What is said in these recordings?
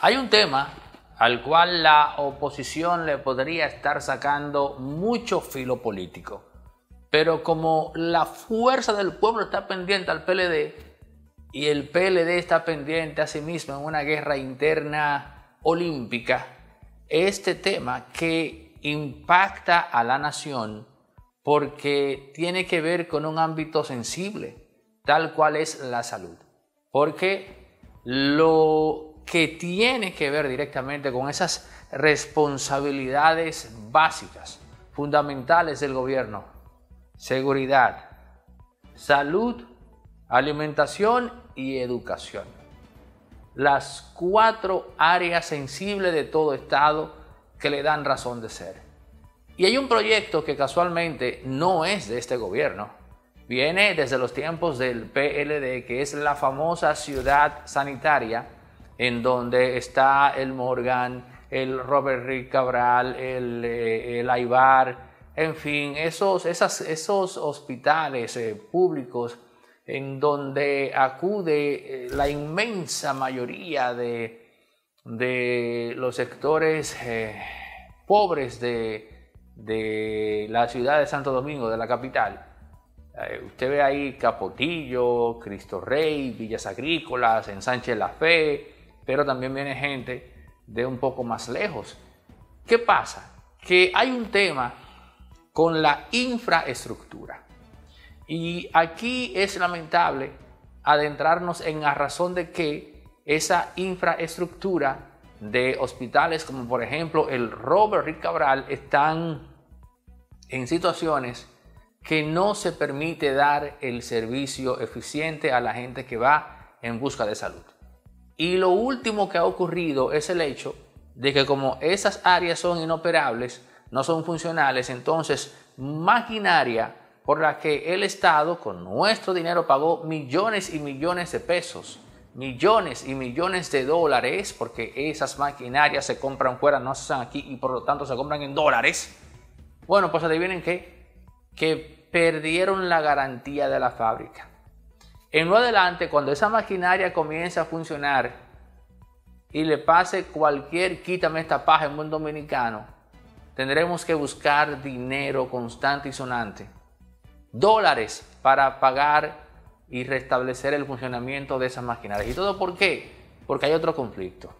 Hay un tema al cual la oposición le podría estar sacando mucho filo político, pero como la fuerza del pueblo está pendiente al PLD y el PLD está pendiente a sí mismo en una guerra interna olímpica, este tema que impacta a la nación porque tiene que ver con un ámbito sensible, tal cual es la salud, porque lo que tiene que ver directamente con esas responsabilidades básicas, fundamentales del gobierno. Seguridad, salud, alimentación y educación. Las cuatro áreas sensibles de todo Estado que le dan razón de ser. Y hay un proyecto que casualmente no es de este gobierno. Viene desde los tiempos del PLD, que es la famosa ciudad sanitaria en donde está el Morgan, el Robert Rick Cabral, el, eh, el Aibar, en fin, esos, esos hospitales eh, públicos en donde acude eh, la inmensa mayoría de, de los sectores pobres de, la ciudad de Santo Domingo, de la capital. usted ve ahí Capotillo, Cristo Rey, Villas Agrícolas, en La Fe, pero también viene gente de un poco más lejos. ¿Qué pasa? Que hay un tema con la infraestructura. Y aquí es lamentable adentrarnos en la razón de que esa infraestructura de hospitales como por ejemplo el Robert Rick Cabral están en situaciones que no se permite dar el servicio eficiente a la gente que va en busca de salud. Y lo último que ha ocurrido es el hecho de que como esas áreas son inoperables, no son funcionales, entonces maquinaria por la que el Estado con nuestro dinero pagó millones y millones de pesos, millones y millones de dólares, porque esas maquinarias se compran fuera, no se están aquí y por lo tanto se compran en dólares. Bueno, pues adivinen qué, que perdieron la garantía de la fábrica en lo adelante, cuando esa maquinaria comience a funcionar y le pase cualquier quítame esta paja en buen dominicano, tendremos que buscar dinero constante y sonante, dólares para pagar y restablecer el funcionamiento de esas maquinarias. ¿Y todo por qué? Porque hay otro conflicto.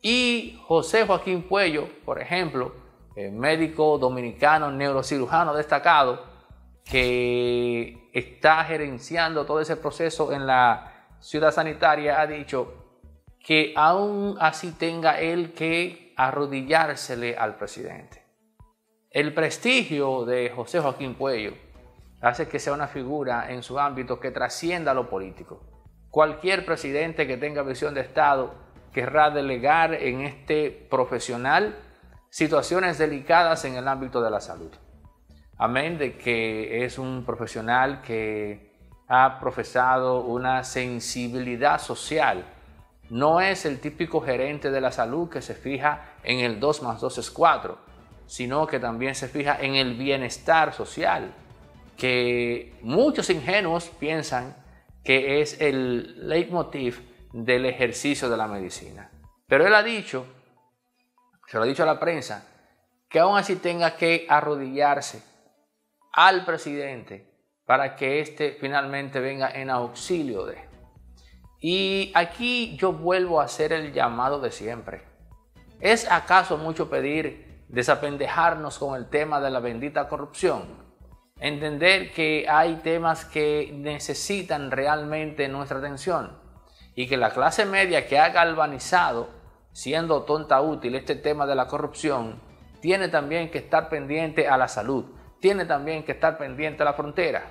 Y José Joaquín Puello, por ejemplo, médico dominicano neurocirujano destacado, que está gerenciando todo ese proceso en la ciudad sanitaria ha dicho que aún así tenga él que arrodillársele al presidente. El prestigio de José Joaquín Puello hace que sea una figura en su ámbito que trascienda lo político. Cualquier presidente que tenga visión de Estado querrá delegar en este profesional situaciones delicadas en el ámbito de la salud. Amén de que es un profesional que ha profesado una sensibilidad social. No es el típico gerente de la salud que se fija en el 2 más 2 es 4, sino que también se fija en el bienestar social, que muchos ingenuos piensan que es el leitmotiv del ejercicio de la medicina. Pero él ha dicho, se lo ha dicho a la prensa, que aún así tenga que arrodillarse al presidente para que éste finalmente venga en auxilio de. Y aquí yo vuelvo a hacer el llamado de siempre. ¿Es acaso mucho pedir desapendejarnos con el tema de la bendita corrupción? Entender que hay temas que necesitan realmente nuestra atención y que la clase media que ha galvanizado, siendo tonta útil, este tema de la corrupción, tiene también que estar pendiente a la salud, tiene también que estar pendiente a la frontera,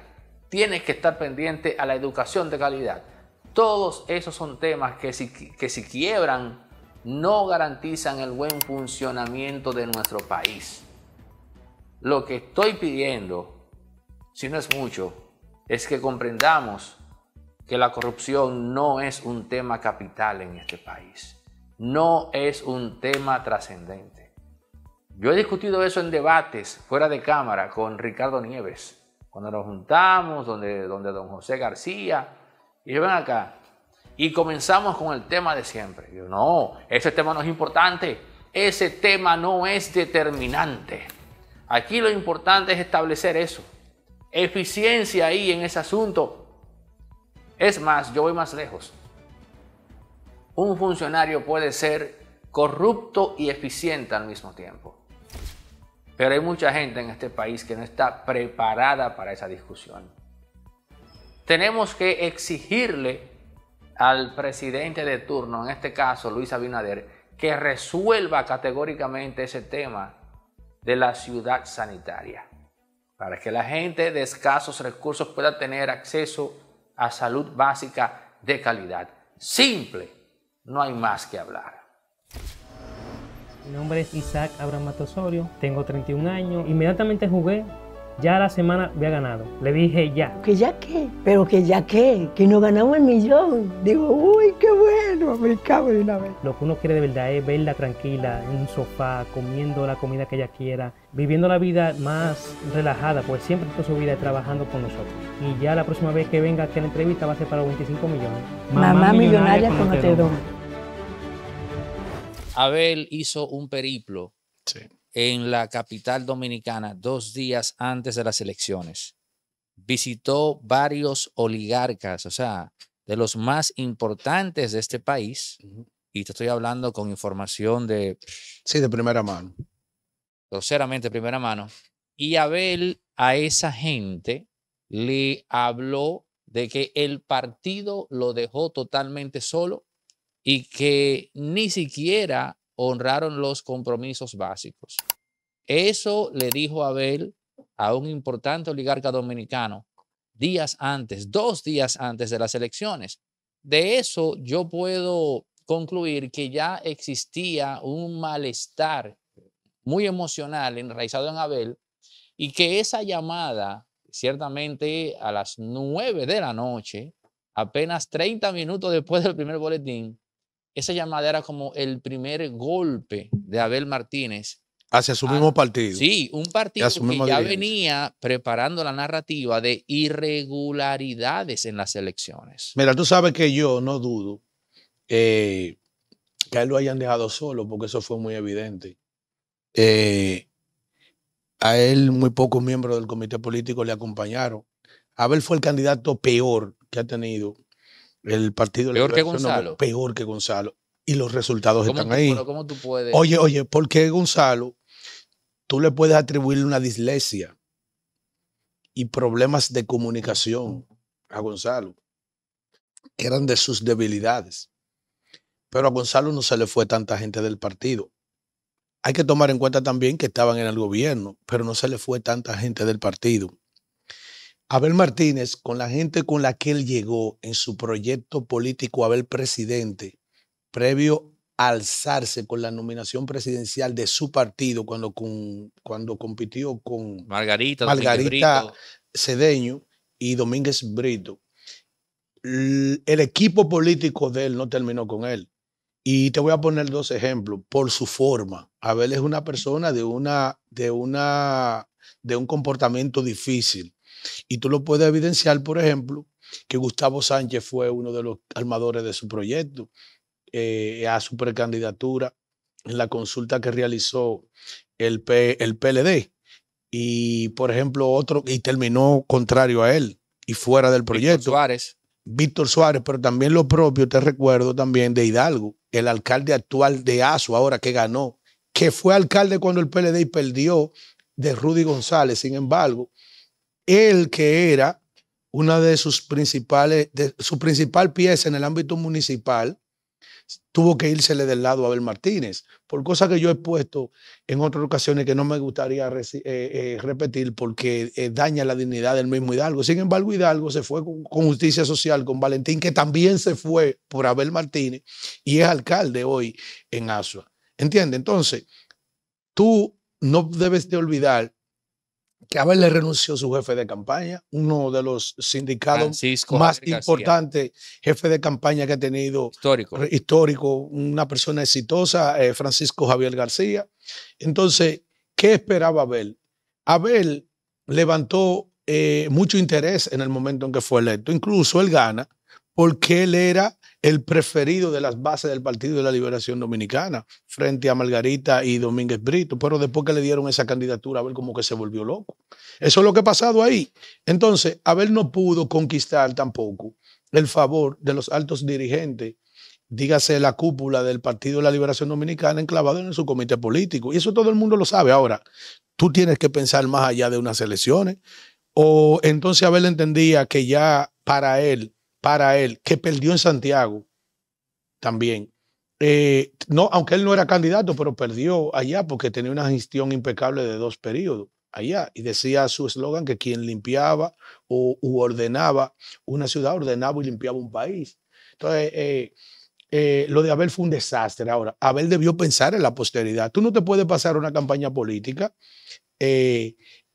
tiene que estar pendiente a la educación de calidad. Todos esos son temas que si, que si quiebran no garantizan el buen funcionamiento de nuestro país. Lo que estoy pidiendo, si no es mucho, es que comprendamos que la corrupción no es un tema capital en este país, no es un tema trascendente. Yo he discutido eso en debates fuera de cámara con Ricardo Nieves, cuando nos juntamos, donde, donde don José García, y yo ven acá, y comenzamos con el tema de siempre. Yo, no, ese tema no es importante, ese tema no es determinante. Aquí lo importante es establecer eso, eficiencia ahí en ese asunto. Es más, yo voy más lejos. Un funcionario puede ser corrupto y eficiente al mismo tiempo. Pero hay mucha gente en este país que no está preparada para esa discusión. Tenemos que exigirle al presidente de turno, en este caso Luis Abinader, que resuelva categóricamente ese tema de la ciudad sanitaria, para que la gente de escasos recursos pueda tener acceso a salud básica de calidad. Simple, no hay más que hablar. Mi nombre es Isaac Abraham Matosorio, tengo 31 años. Inmediatamente jugué, ya la semana había ganado. Le dije ya. ¿Que ya qué? ¿Pero que ya qué? Que no ganamos el millón. Digo, uy, qué bueno, me cago de una vez. Lo que uno quiere de verdad es verla tranquila, en un sofá, comiendo la comida que ella quiera, viviendo la vida más relajada, pues siempre toda su vida trabajando con nosotros. Y ya la próxima vez que venga aquí a la entrevista va a ser para los 25 millones. Mamá, millonaria, millonaria con Otero. Abel hizo un periplo en la capital dominicana dos días antes de las elecciones. Visitó varios oligarcas, o sea, de los más importantes de este país. Y te estoy hablando con información de... Sí, de primera mano. sinceramente, primera mano. Y Abel a esa gente le habló de que el partido lo dejó totalmente solo y que ni siquiera honraron los compromisos básicos. Eso le dijo Abel a un importante oligarca dominicano días antes, dos días antes de las elecciones. De eso yo puedo concluir que ya existía un malestar muy emocional enraizado en Abel y que esa llamada, ciertamente a las nueve de la noche, apenas 30 minutos después del primer boletín, esa llamada era como el primer golpe de Abel Martínez. Hacia su mismo partido. Sí, un partido que ya venía preparando la narrativa de irregularidades en las elecciones. Mira, tú sabes que yo no dudo eh, que a él lo hayan dejado solo, porque eso fue muy evidente. Eh, a él muy pocos miembros del comité político le acompañaron. Abel fue el candidato peor que ha tenido el partido peor que Gonzalo. Peor que Gonzalo. Y los resultados están ahí. Oye, oye, porque Gonzalo? Tú le puedes atribuir una dislexia y problemas de comunicación a Gonzalo, que eran de sus debilidades. Pero a Gonzalo no se le fue tanta gente del partido. Hay que tomar en cuenta también que estaban en el gobierno, pero no se le fue tanta gente del partido. Abel Martínez, con la gente con la que él llegó en su proyecto político Abel Presidente, previo a alzarse con la nominación presidencial de su partido cuando, compitió con Margarita, Cedeño y Domínguez Brito. El equipo político de él no terminó con él. Y te voy a poner dos ejemplos por su forma. Abel es una persona de, una, de un comportamiento difícil y tú lo puedes evidenciar, por ejemplo, que Gustavo Sánchez fue uno de los armadores de su proyecto eh, a su precandidatura en la consulta que realizó el, el PLD. Y, por ejemplo, otro, y terminó contrario a él y fuera del proyecto. Víctor Suárez. Víctor Suárez, pero también lo propio, te recuerdo también de Hidalgo, el alcalde actual de ASU, ahora que ganó, que fue alcalde cuando el PLD perdió de Rudy González. Sin embargo, él que era una de sus principales, su principal pieza en el ámbito municipal, tuvo que irsele del lado a Abel Martínez, por cosas que yo he puesto en otras ocasiones que no me gustaría eh, eh, repetir porque eh, daña la dignidad del mismo Hidalgo. Sin embargo, Hidalgo se fue con, con, justicia social, con Valentín, que también se fue por Abel Martínez y es alcalde hoy en Asua. ¿Entiendes? Entonces, tú no debes de olvidar que Abel le renunció su jefe de campaña, uno de los sindicatos más importantes, jefe de campaña que ha tenido. Histórico. Histórico, una persona exitosa, eh, Francisco Javier García. Entonces, ¿qué esperaba Abel? Abel levantó eh, mucho interés en el momento en que fue electo. Incluso él gana porque él era el preferido de las bases del Partido de la Liberación Dominicana frente a Margarita y Domínguez Brito, pero después que le dieron esa candidatura, Abel como que se volvió loco. Eso es lo que ha pasado ahí. Entonces, Abel no pudo conquistar tampoco el favor de los altos dirigentes, dígase la cúpula del Partido de la Liberación Dominicana enclavado en su comité político. Y eso todo el mundo lo sabe. Ahora, tú tienes que pensar más allá de unas elecciones. O entonces Abel entendía que ya para él para él, que perdió en Santiago también. Eh, no, aunque él no era candidato, pero perdió allá porque tenía una gestión impecable de dos periodos allá y decía su eslogan que quien limpiaba o u ordenaba una ciudad ordenaba y limpiaba un país. Entonces, eh, eh, lo de Abel fue un desastre. Ahora, Abel debió pensar en la posteridad. Tú no te puedes pasar una campaña política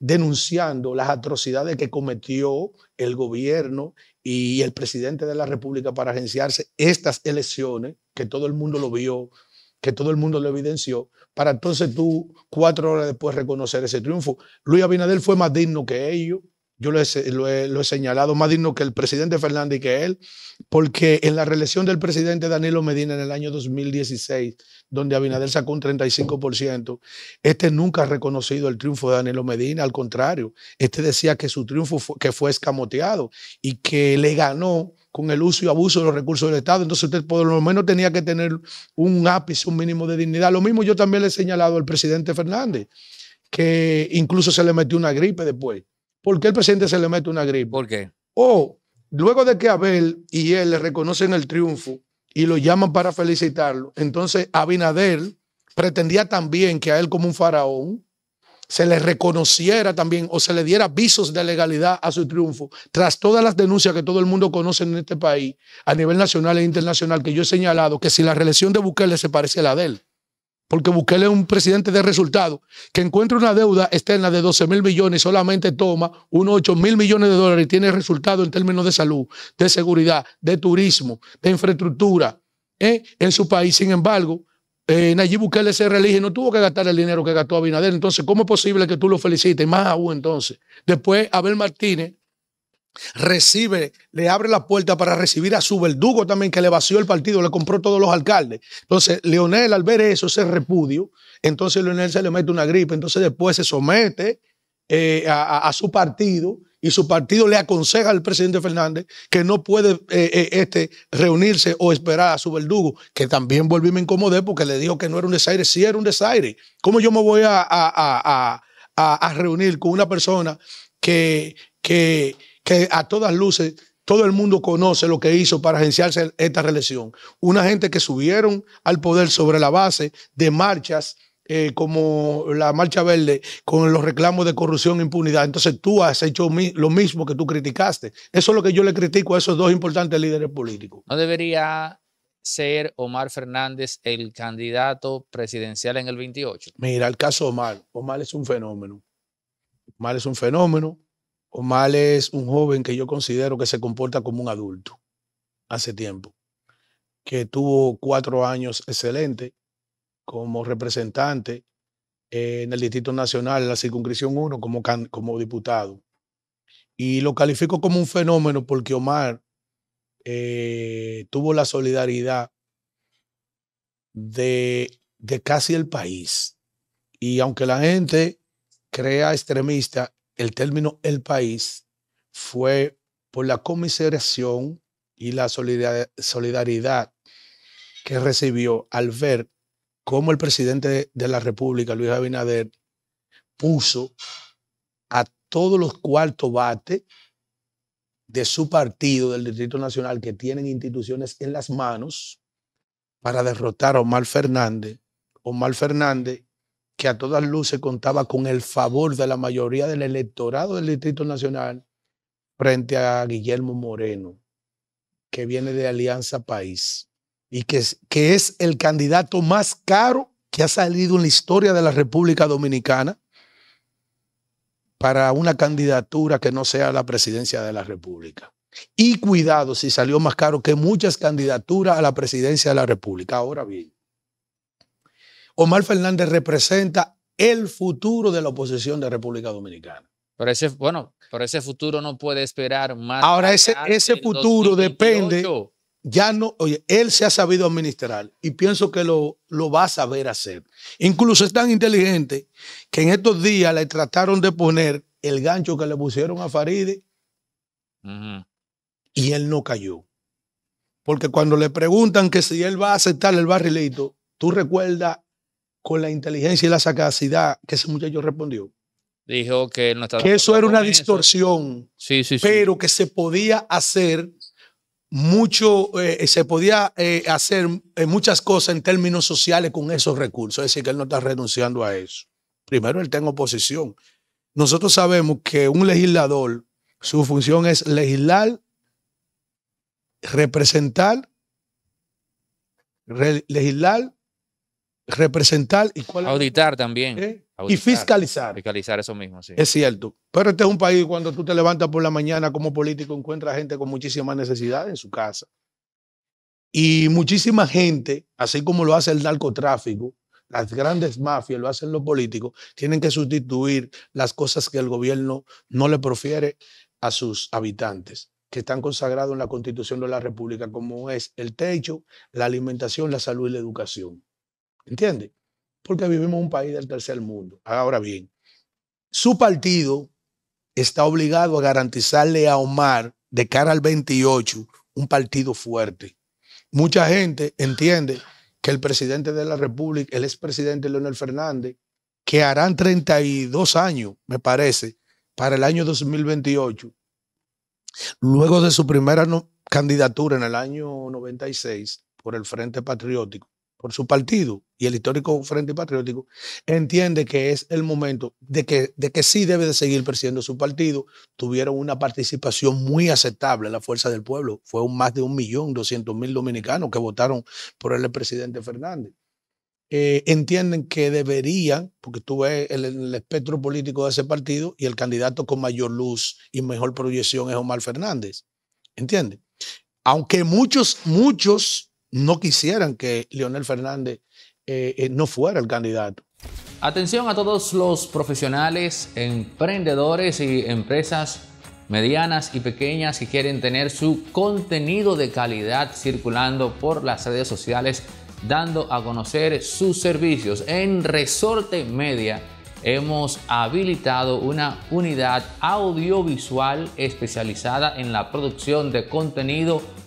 denunciando las atrocidades que cometió el gobierno y el presidente de la República para agenciarse estas elecciones, que todo el mundo lo vio, que todo el mundo lo evidenció, para entonces tú cuatro horas después reconocer ese triunfo. Luis Abinader fue más digno que ellos yo lo he, señalado, más digno que el presidente Fernández que él, porque en la reelección del presidente Danilo Medina en el año 2016, donde Abinader sacó un 35%, este nunca ha reconocido el triunfo de Danilo Medina, al contrario, este decía que su triunfo que fue escamoteado y que le ganó con el uso y abuso de los recursos del Estado. Entonces usted por lo menos tenía que tener un ápice, un mínimo de dignidad. Lo mismo yo también le he señalado al presidente Fernández, que incluso se le metió una gripe después ¿por qué el presidente se le mete una gripe? ¿Por qué? O luego de que Abel y él le reconocen el triunfo y lo llaman para felicitarlo, entonces Abinader pretendía también que a él como un faraón se le reconociera también o se le diera visos de legalidad a su triunfo, tras todas las denuncias que todo el mundo conoce en este país, a nivel nacional e internacional, que yo he señalado que si la relación de Bukele se parece a la de él porque Bukele es un presidente de resultado, que encuentra una deuda externa de 12 mil millones y solamente toma unos 8 mil millones de dólares y tiene resultado en términos de salud, de seguridad, de turismo, de infraestructura ¿eh? en su país. Sin embargo, eh, Nayib Bukele se y no tuvo que gastar el dinero que gastó Abinader. Entonces, ¿cómo es posible que tú lo felicites? Más aún entonces. Después, Abel Martínez recibe, le abre la puerta para recibir a su verdugo también, que le vació el partido, le compró todos los alcaldes. Entonces, Leonel, al ver eso, se repudio. Entonces, Leonel se le mete una gripe. Entonces, después se somete eh, a, su partido y su partido le aconseja al presidente Fernández que no puede eh, eh, este, reunirse o esperar a su verdugo, que también volví me incomodé porque le dijo que no era un desaire. Sí, era un desaire. ¿Cómo yo me voy a, a reunir con una persona que. que que a todas luces todo el mundo conoce lo que hizo para agenciarse esta reelección. Una gente que subieron al poder sobre la base de marchas eh, como la Marcha Verde, con los reclamos de corrupción e impunidad. Entonces tú has hecho lo mismo que tú criticaste. Eso es lo que yo le critico a esos dos importantes líderes políticos. ¿No debería ser Omar Fernández el candidato presidencial en el 28? Mira, el caso de Omar. Omar es un fenómeno. Omar es un fenómeno. Omar es un joven que yo considero que se comporta como un adulto hace tiempo, que tuvo cuatro años excelente como representante eh, en el Distrito Nacional, la circunscripción 1, como, como diputado. Y lo califico como un fenómeno porque Omar eh, tuvo la solidaridad de, de casi el país. Y aunque la gente crea extremista, el término el país fue por la comiseración y la solidaridad que recibió al ver cómo el presidente de la República, Luis Abinader, puso a todos los cuartos bates de su partido, del Distrito Nacional, que tienen instituciones en las manos para derrotar a Omar Fernández. Omar Fernández que a todas luces contaba con el favor de la mayoría del electorado del Distrito Nacional frente a Guillermo Moreno, que viene de Alianza País y que es, que es el candidato más caro que ha salido en la historia de la República Dominicana para una candidatura que no sea la presidencia de la República. Y cuidado si salió más caro que muchas candidaturas a la presidencia de la República. Ahora bien, Omar Fernández representa el futuro de la oposición de República Dominicana. Pero ese, bueno, pero ese futuro no puede esperar más. Ahora, ese, ese futuro depende. Ya no, oye, él se ha sabido administrar y pienso que lo, va a saber hacer. Incluso es tan inteligente que en estos días le trataron de poner el gancho que le pusieron a Faride y él no cayó. Porque cuando le preguntan que si él va a aceptar el barrilito, tú recuerdas con la inteligencia y la sagacidad que ese muchacho respondió. Dijo que él no estaba. eso era una distorsión. Sí, sí, Pero que se podía hacer mucho, eh, se podía eh, hacer eh, muchas cosas en términos sociales con esos recursos. Es decir, que él no está renunciando a eso. Primero, él tiene oposición. Nosotros sabemos que un legislador, su función es legislar, representar, legislar, representar y cuál auditar también. ¿Eh? y fiscalizar. Fiscalizar eso mismo, Es cierto. Pero este es un país cuando tú te levantas por la mañana como político encuentras gente con muchísimas necesidades en su casa. Y muchísima gente, así como lo hace el narcotráfico, las grandes mafias, lo hacen los políticos, tienen que sustituir las cosas que el gobierno no le profiere a sus habitantes, que están consagrados en la Constitución de la República, como es el techo, la alimentación, la salud y la educación. ¿Entiende? Porque vivimos en un país del tercer mundo. Ahora bien, su partido está obligado a garantizarle a Omar de cara al 28 un partido fuerte. Mucha gente entiende que el presidente de la República, el expresidente Leonel Fernández, que harán 32 años, me parece, para el año 2028, luego de su primera candidatura en el año 96 por el Frente Patriótico, por su partido y el histórico Frente Patriótico, entiende que es el momento de que, de que sí debe de seguir presidiendo su partido. Tuvieron una participación muy aceptable en la fuerza del pueblo. Fue un, más de un millón doscientos mil dominicanos que votaron por el presidente Fernández. Eh, entienden que deberían, porque tú ves el, espectro político de ese partido y el candidato con mayor luz y mejor proyección es Omar Fernández. entiende Aunque muchos, muchos no quisieran que Leonel Fernández eh, eh, no fuera el candidato. Atención a todos los profesionales, emprendedores y empresas medianas y pequeñas que quieren tener su contenido de calidad circulando por las redes sociales, dando a conocer sus servicios. En Resorte Media hemos habilitado una unidad audiovisual especializada en la producción de contenido